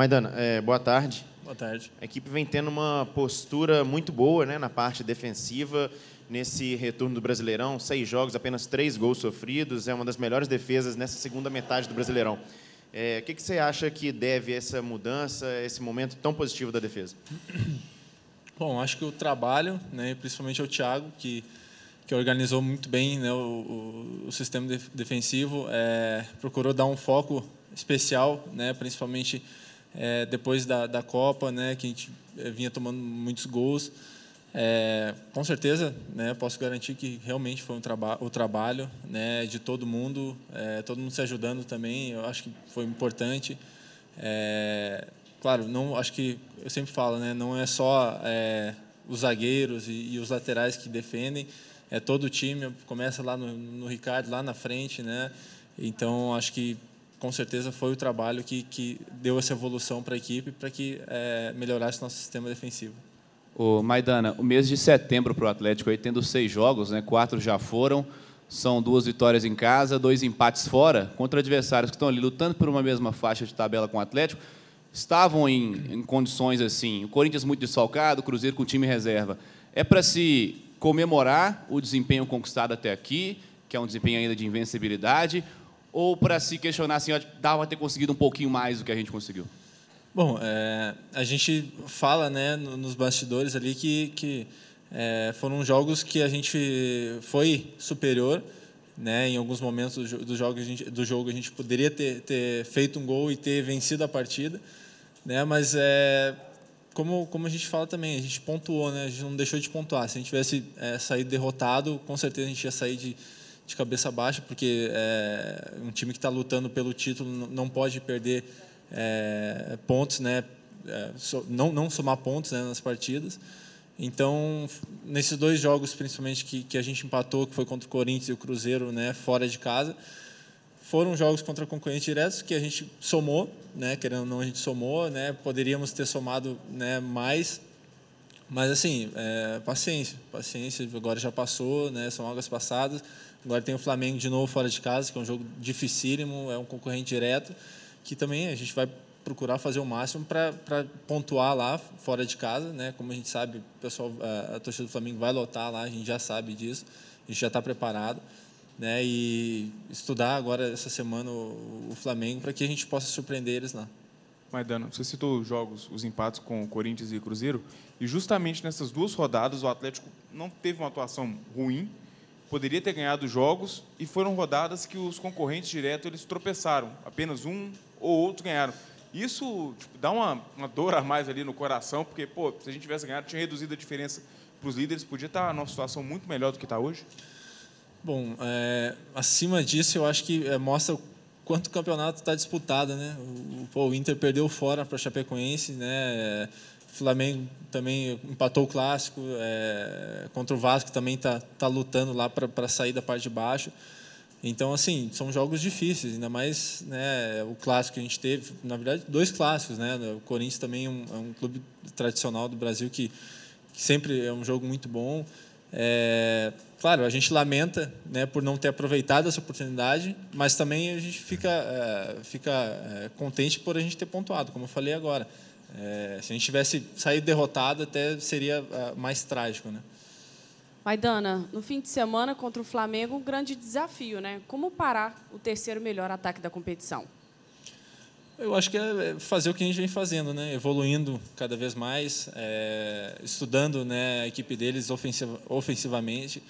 Maidana, é, boa tarde. Boa tarde. A equipe vem tendo uma postura muito boa né, na parte defensiva nesse retorno do Brasileirão. Seis jogos, apenas três gols sofridos. É uma das melhores defesas nessa segunda metade do Brasileirão. É, o que, que, você acha que deve essa mudança, esse momento tão positivo da defesa? Bom, acho que o trabalho, né, principalmente o Thiago, que, que organizou muito bem né, o, o, o sistema de, defensivo, é, procurou dar um foco especial, né, principalmente é, depois da, da Copa, né, que a gente eh, vinha tomando muitos gols. É, com certeza, né, posso garantir que realmente foi um traba o trabalho né, de todo mundo, é, todo mundo se ajudando também, eu acho que foi importante. É, claro, não, acho que eu sempre falo, né, não é só é, os zagueiros e, e, os laterais que defendem, é todo o time, começa lá no, no Ricardo, lá na frente. Né, então, acho que com certeza foi o trabalho que, que deu essa evolução para a equipe para que é, melhorasse nosso sistema defensivo. O Maidana, o mês de setembro para o Atlético, aí tendo seis jogos, né, quatro já foram, são duas vitórias em casa, dois empates fora, contra adversários que estão ali lutando por uma mesma faixa de tabela com o Atlético, estavam em, em condições assim, o Corinthians muito desfalcado, o Cruzeiro com o time reserva. É para se comemorar o desempenho conquistado até aqui, que é um desempenho ainda de invencibilidade, ou para se questionar assim, ó, tipo, dava ter conseguido um pouquinho mais do que a gente conseguiu? Bom, é, a gente fala né, nos bastidores ali que, que é, foram jogos que a gente foi superior. Né, em alguns momentos do jogo, gente, do jogo a gente poderia ter, ter, feito um gol e ter vencido a partida. Né, mas é, como, como a gente fala também, a gente pontuou, né, a gente não deixou de pontuar. Se a gente tivesse é, saído derrotado, com certeza a gente ia sair de, de cabeça baixa, porque é, um time que está lutando pelo título não pode perder é, pontos, né? É, so, não, não somar pontos né, nas partidas. Então, nesses dois jogos, principalmente que, que a gente empatou, que foi contra o Corinthians e o Cruzeiro, né, fora de casa, foram jogos contra concorrentes diretos que a gente somou, né, querendo ou não, a gente somou, né, poderíamos ter somado né, mais, mas assim, é, paciência, paciência. Agora já passou, né? São algas passadas. Agora tem o Flamengo de novo fora de casa, que é um jogo dificílimo, é um concorrente direto, que também a gente vai procurar fazer o máximo para pontuar lá fora de casa, né? Como a gente sabe, o pessoal, a, a torcida do Flamengo vai lotar lá, a gente já sabe disso, a gente já está preparado, né? E estudar agora essa semana o, o Flamengo para que a gente possa surpreender eles lá. Maidana, você citou os jogos, os empates com o Corinthians e o Cruzeiro, e justamente nessas duas rodadas o Atlético não teve uma atuação ruim, poderia ter ganhado jogos, e foram rodadas que os concorrentes direto eles tropeçaram, apenas um ou outro ganharam. Isso tipo, dá uma, uma dor a mais ali no coração, porque pô, se a gente tivesse ganhado, tinha reduzido a diferença para os líderes, podia estar numa situação muito melhor do que está hoje? Bom, é, acima disso, eu acho que é, mostra quanto o campeonato está disputado, né? O, pô, o Inter perdeu fora para Chapecoense, né? O é, Flamengo também empatou o clássico, é, contra o Vasco também está tá lutando lá para sair da parte de baixo. Então, assim, são jogos difíceis, ainda mais né, o clássico que a gente teve, na verdade, dois clássicos, né? O Corinthians também é um, é um clube tradicional do Brasil que, que sempre é um jogo muito bom. É, claro, a gente lamenta né, por não ter aproveitado essa oportunidade, mas também a gente fica, é, fica é, contente por a gente ter pontuado, como eu falei agora. É, se a gente tivesse saído derrotado, até seria é, mais trágico. Né? Maidana, no fim de semana contra o Flamengo, um grande desafio, né? Como parar o terceiro melhor ataque da competição? Eu acho que é fazer o que a gente vem fazendo, né? evoluindo cada vez mais, é, estudando né, a equipe deles ofensiva, ofensivamente.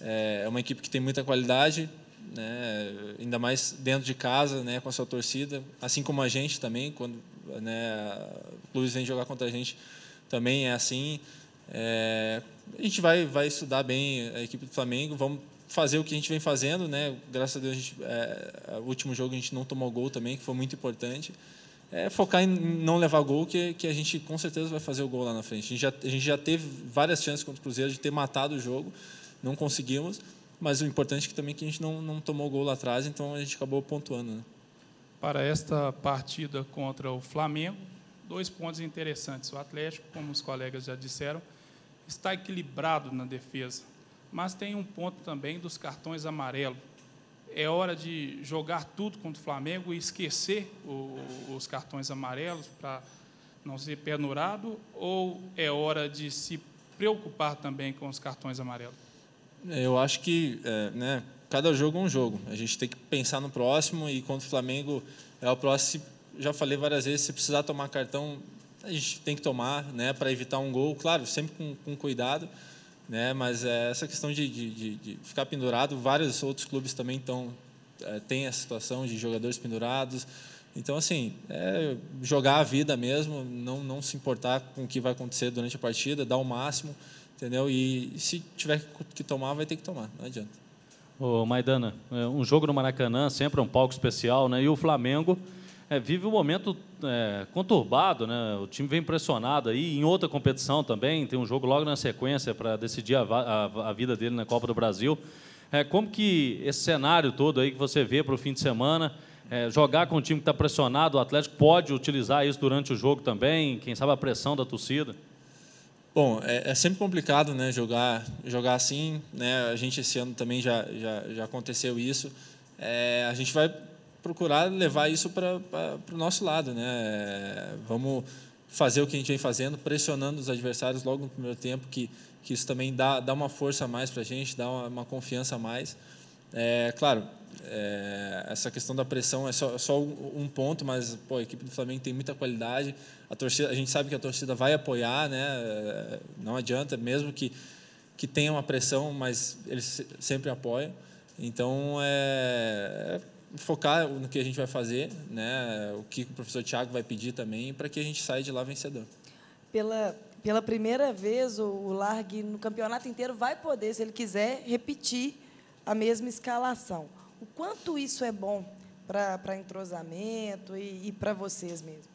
É, é uma equipe que tem muita qualidade, né, ainda mais dentro de casa, né, com a sua torcida, assim como a gente também, quando né, clubes vem jogar contra a gente, também é assim. É, a gente vai, vai estudar bem a equipe do Flamengo, vamos fazer o que a gente vem fazendo, né? Graças a Deus, a gente, é, é, o último jogo a gente não tomou gol também, que foi muito importante. É focar em não levar gol, que, que a gente com certeza vai fazer o gol lá na frente. A gente, já, a gente já teve várias chances contra o Cruzeiro de ter matado o jogo, não conseguimos, mas o importante é que também que a gente não, não tomou gol lá atrás, então a gente acabou pontuando. Né? Para esta partida contra o Flamengo, dois pontos interessantes. O Atlético, como os colegas já disseram, está equilibrado na defesa mas tem um ponto também dos cartões amarelos. É hora de jogar tudo contra o Flamengo e esquecer o, os cartões amarelos para não ser penurado, ou é hora de se preocupar também com os cartões amarelos? Eu acho que é, né, cada jogo é um jogo. A gente tem que pensar no próximo e contra o Flamengo é o próximo. Já falei várias vezes, se precisar tomar cartão, a gente tem que tomar, né, para evitar um gol. Claro, sempre com, com cuidado né? Mas é, essa questão de, de, de, ficar pendurado, vários outros clubes também estão é, tem a situação de jogadores pendurados. Então, assim, é jogar a vida mesmo, não, não se importar com o que vai acontecer durante a partida, dar o máximo, entendeu? E se tiver que tomar, vai ter que tomar, não adianta. Maidana, é, um jogo no Maracanã sempre é um palco especial, né? E o Flamengo é, vive um momento é, conturbado, né? O time vem pressionado aí em outra competição também. Tem um jogo logo na sequência para decidir a, a, a, vida dele na Copa do Brasil. É, como que esse cenário todo aí que você vê para o fim de semana? É, jogar com um time que está pressionado, o Atlético pode utilizar isso durante o jogo também, quem sabe a pressão da torcida? Bom, é, é, sempre complicado né, jogar, jogar assim. Né? A gente esse ano também já, já, já aconteceu isso. É, a gente vai procurar levar isso para o nosso lado. Né? Vamos fazer o que a gente vem fazendo, pressionando os adversários logo no primeiro tempo, que, que isso também dá, dá uma força a mais para a gente, dá uma, uma, confiança a mais. É, claro, é, essa questão da pressão é só, só um ponto, mas pô, a equipe do Flamengo tem muita qualidade. A, torcida, a gente sabe que a torcida vai apoiar, né? não adianta, mesmo que, que tenha uma pressão, mas eles sempre apoiam. Então, é, é focar no que a gente vai fazer, né? O que o professor Tiago vai pedir também, para que a gente saia de lá vencedor. Pela pela primeira vez o, o Largue no campeonato inteiro vai poder, se ele quiser, repetir a mesma escalação. O quanto isso é bom para entrosamento e, e para vocês mesmo?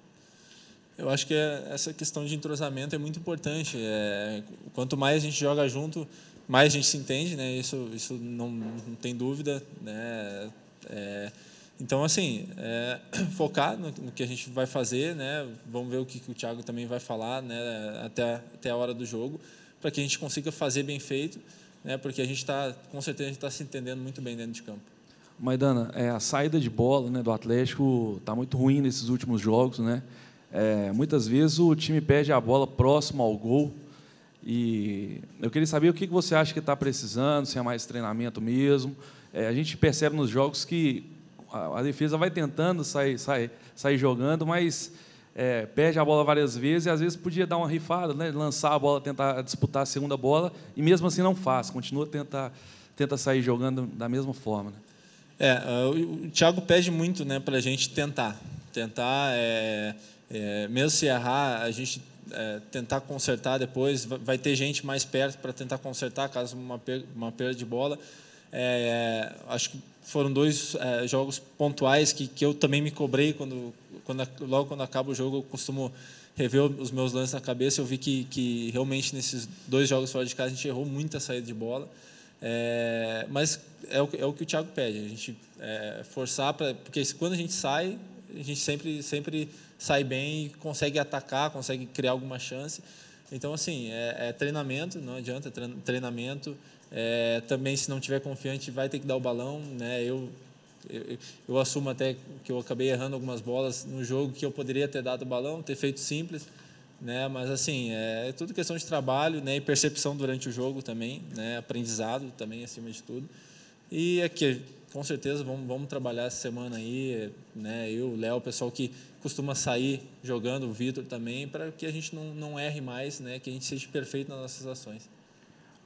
Eu acho que é, essa questão de entrosamento é muito importante. É, quanto mais a gente joga junto, mais a gente se entende, né? Isso, isso não, não tem dúvida, né? É, então, assim, é, focar no, no, que a gente vai fazer, né? Vamos ver o que, que o Thiago também vai falar, né? Até, até a hora do jogo, para que a gente consiga fazer bem feito, né? Porque a gente está, com certeza, a gente está se entendendo muito bem dentro de campo. Maidana, é, a saída de bola né, do Atlético está muito ruim nesses últimos jogos, né? É, muitas vezes o time perde a bola próximo ao gol. E eu queria saber o que você acha que está precisando, se é mais treinamento mesmo, é, a gente percebe nos jogos que a, a defesa vai tentando sair, sair, sair jogando, mas é, perde a bola várias vezes e às vezes podia dar uma rifada, né? lançar a bola, tentar disputar a segunda bola e mesmo assim não faz, continua tentar tenta sair jogando da mesma forma. Né? É, é o Thiago pede muito né, para a gente tentar. Tentar, é, é, mesmo se errar, a gente é, tentar consertar depois. Vai ter gente mais perto para tentar consertar caso uma, per uma perda de bola. É, é, acho que foram dois é, jogos pontuais que, que eu também me cobrei quando, quando logo quando acaba o jogo eu costumo rever os meus lances na cabeça eu vi que, que realmente nesses dois jogos fora de casa a gente errou muita saída de bola é, mas é o, é o que o Thiago pede a gente é, forçar para porque quando a gente sai a gente sempre sempre sai bem e consegue atacar consegue criar alguma chance então assim é, é treinamento não adianta treinamento é, também, se não tiver confiante, vai ter que dar o balão. Né? Eu, eu, eu, assumo até que eu acabei errando algumas bolas no jogo que eu poderia ter dado o balão, ter feito simples. Né? Mas, assim, é, é tudo questão de trabalho né? e percepção durante o jogo também, né? aprendizado também, acima de tudo. E é que, com certeza, vamos, vamos trabalhar essa semana aí. Né? Eu, o Léo, o pessoal que costuma sair jogando, o Vitor também, para que a gente não, não erre mais, né? que a gente seja perfeito nas nossas ações.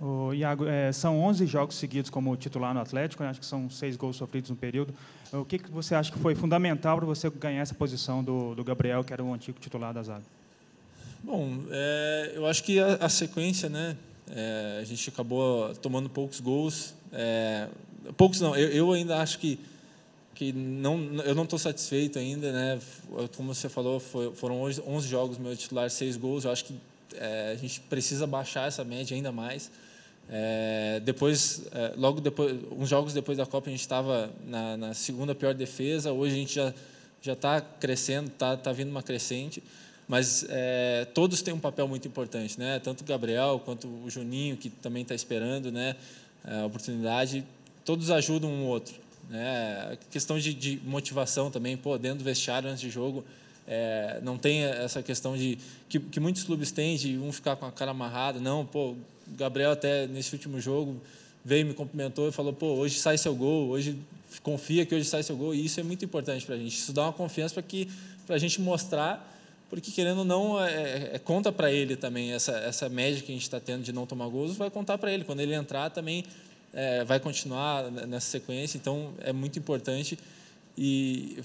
O Iago, é, são 11 jogos seguidos como titular no Atlético, né? acho que são seis gols sofridos no período. O que, que você acha que foi fundamental para você ganhar essa posição do, do Gabriel, que era o antigo titular da zaga? Bom, é, eu acho que a, a sequência, né? É, a gente acabou tomando poucos gols. É, poucos não, eu, eu, ainda acho que, que não, eu não estou satisfeito ainda, né? Como você falou, foi, foram 11 jogos meu titular, seis gols. Eu acho que é, a gente precisa baixar essa média ainda mais. É, depois, é, logo depois, uns jogos depois da Copa a gente estava na, na, segunda pior defesa. Hoje a gente já já está crescendo, está tá vindo uma crescente. Mas é, todos têm um papel muito importante, né? Tanto o Gabriel quanto o Juninho, que também está esperando, né? A oportunidade, todos ajudam um outro. Né? A questão de, de motivação também, pô, dentro do vestiário antes de jogo, é, não tem essa questão de que, que, muitos clubes têm de um ficar com a cara amarrada. Não, pô, o Gabriel até nesse último jogo veio me cumprimentou e falou, pô, hoje sai seu gol, hoje confia que hoje sai seu gol. E isso é muito importante para a gente. Isso dá uma confiança para que para a gente mostrar porque querendo ou não, é, é, é conta para ele também essa, essa média que a gente está tendo de não tomar gols, vai contar para ele. Quando ele entrar, também é, vai continuar nessa sequência. Então, é muito importante e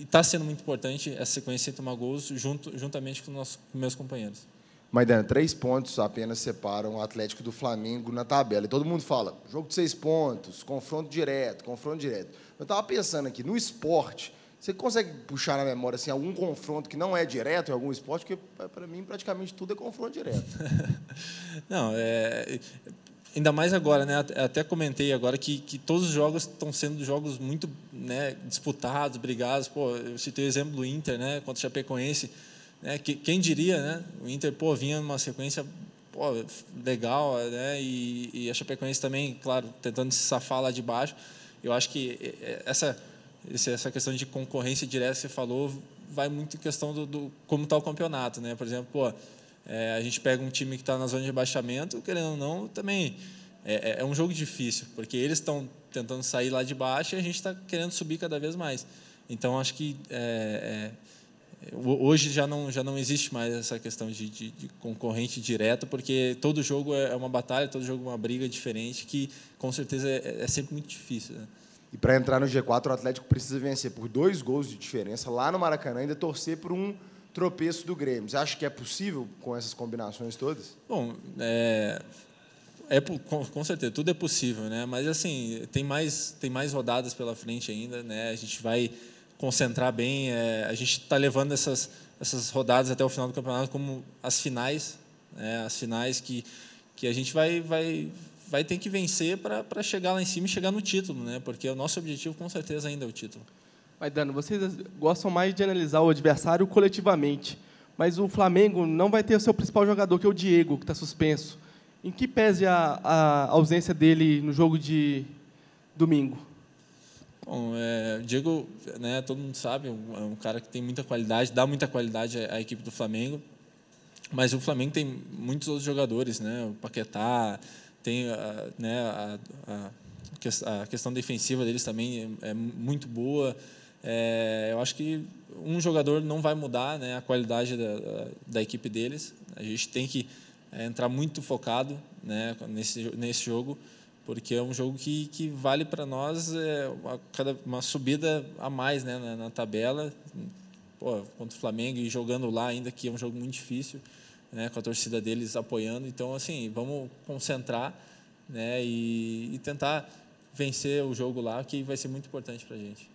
está sendo muito importante essa sequência de tomar gols junto, juntamente com, nossos, com meus companheiros. Maidana, três pontos apenas separam o Atlético do Flamengo na tabela. E todo mundo fala, jogo de seis pontos, confronto direto, confronto direto. Eu estava pensando aqui, no esporte, você consegue puxar na memória assim, algum confronto que não é direto em algum esporte? Porque, para mim, praticamente tudo é confronto direto. não, é, ainda mais agora, né? Até comentei agora que, que todos os jogos estão sendo jogos muito né, disputados, brigados. Pô, eu citei o exemplo do Inter, né, contra o Chapecoense. Né, que, quem diria, né? O Inter, pô, vinha numa sequência pô, legal, né? E, e a Chapecoense também, claro, tentando se safar lá de baixo. Eu acho que é, é, essa essa questão de concorrência direta que você falou vai muito em questão do, do como está o campeonato, né? Por exemplo, pô, é, a gente pega um time que está na zona de rebaixamento, querendo ou não, também é, é, é um jogo difícil, porque eles estão tentando sair lá de baixo e a gente está querendo subir cada vez mais. Então, acho que é, é, hoje já não, já não existe mais essa questão de, de, de, concorrente direto, porque todo jogo é, é uma batalha, todo jogo é uma briga diferente, que com certeza é, é, é sempre muito difícil. Né? E para entrar no G4, o Atlético precisa vencer por dois gols de diferença lá no Maracanã, ainda torcer por um tropeço do Grêmio. Você acha que é possível com essas combinações todas? Bom, é, é, com certeza, tudo é possível, né? Mas assim, tem mais, tem mais rodadas pela frente ainda, né? A gente vai concentrar bem, é, a gente está levando essas, essas rodadas até o final do campeonato como as finais, né? As finais que, que a gente vai, vai, vai ter que vencer para chegar lá em cima e chegar no título, né? Porque o nosso objetivo com certeza ainda é o título. Mas Dano, vocês gostam mais de analisar o adversário coletivamente, mas o Flamengo não vai ter o seu principal jogador que é o Diego, que está suspenso. Em que pese a, a ausência dele no jogo de domingo? Bom, é, o Diego, né, todo mundo sabe, é, é um cara que tem muita qualidade, dá muita qualidade à, à equipe do Flamengo, mas o Flamengo tem muitos outros jogadores, né, o Paquetá, tem né, a, a, a questão defensiva deles também é, é muito boa, é, eu acho que um jogador não vai mudar né, a qualidade da, da equipe deles, a gente tem que é entrar muito focado né, nesse, nesse jogo, porque é um jogo que, que vale para nós é, uma, cada, uma subida a mais né, na, na tabela. Pô, contra o Flamengo e jogando lá ainda, que é um jogo muito difícil, né, com a torcida deles apoiando. Então, assim, vamos concentrar né, e, e tentar vencer o jogo lá, que vai ser muito importante para a gente.